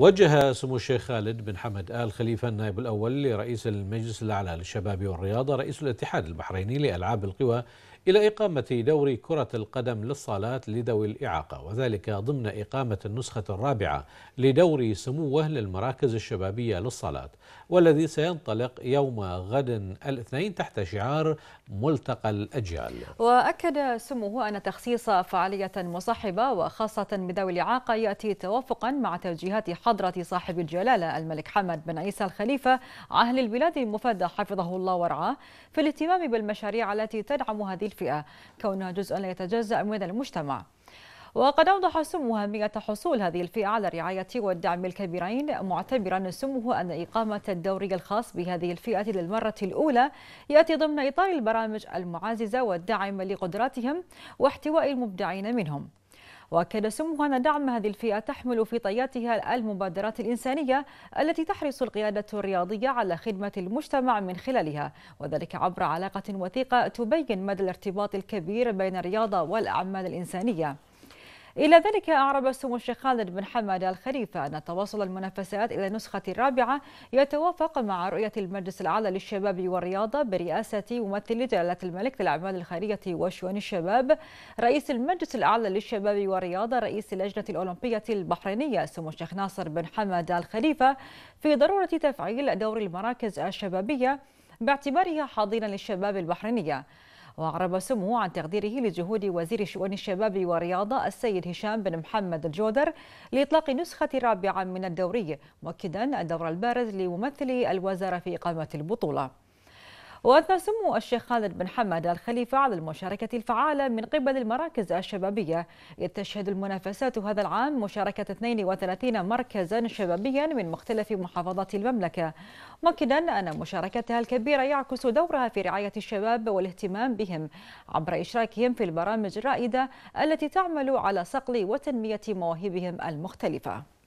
وجه سمو الشيخ خالد بن حمد آل خليفة النائب الأول لرئيس المجلس الأعلى للشباب والرياضة رئيس الاتحاد البحريني لألعاب القوى إلى إقامة دوري كرة القدم للصالات لذوي الإعاقة وذلك ضمن إقامة النسخة الرابعة لدوري سموه للمراكز الشبابية للصالات والذي سينطلق يوم غد الاثنين تحت شعار ملتقى الأجيال وأكد سموه أن تخصيص فعالية مصاحبة وخاصة بذوي الإعاقة يأتي توافقا مع توجيهات حضرة صاحب الجلالة الملك حمد بن عيسى الخليفة عهل البلاد المفدى حفظه الله ورعاه في الاهتمام بالمشاريع التي تدعم هذه الفئة كونها جزء لا يتجزأ من المجتمع وقد أوضح سمو أهمية حصول هذه الفئة على الرعاية والدعم الكبيرين معتبرا سموه أن إقامة الدوري الخاص بهذه الفئة للمرة الأولى يأتي ضمن إطار البرامج المعاززة والدعم لقدراتهم واحتواء المبدعين منهم وأكد سمو أن دعم هذه الفئة تحمل في طياتها المبادرات الإنسانية التي تحرص القيادة الرياضية على خدمة المجتمع من خلالها وذلك عبر علاقة وثيقة تبين مدى الارتباط الكبير بين الرياضة والأعمال الإنسانية إلى ذلك أعرب سمو الشيخ خالد بن حمد الخليفة أن تواصل المنافسات إلى النسخة الرابعة يتوافق مع رؤية المجلس الأعلى للشباب والرياضة برئاسة ممثل جلالة الملك للأعمال الخيرية وشؤون الشباب رئيس المجلس الأعلى للشباب والرياضة رئيس اللجنة الأولمبية البحرينية سمو الشيخ ناصر بن حمد الخليفة في ضرورة تفعيل دور المراكز الشبابية باعتبارها حاضنة للشباب البحرينية وأعرب سمو عن تقديره لجهود وزير شؤون الشباب والرياضة السيد هشام بن محمد الجودر لإطلاق نسخة رابعة من الدوري مؤكدا الدور البارز لممثلي الوزارة في إقامة البطولة واثنى سمو الشيخ خالد بن حمد الخليفه على المشاركه الفعاله من قبل المراكز الشبابيه اذ تشهد المنافسات هذا العام مشاركه 32 مركزا شبابيا من مختلف محافظات المملكه مؤكدا ان مشاركتها الكبيره يعكس دورها في رعايه الشباب والاهتمام بهم عبر اشراكهم في البرامج الرائده التي تعمل على صقل وتنميه مواهبهم المختلفه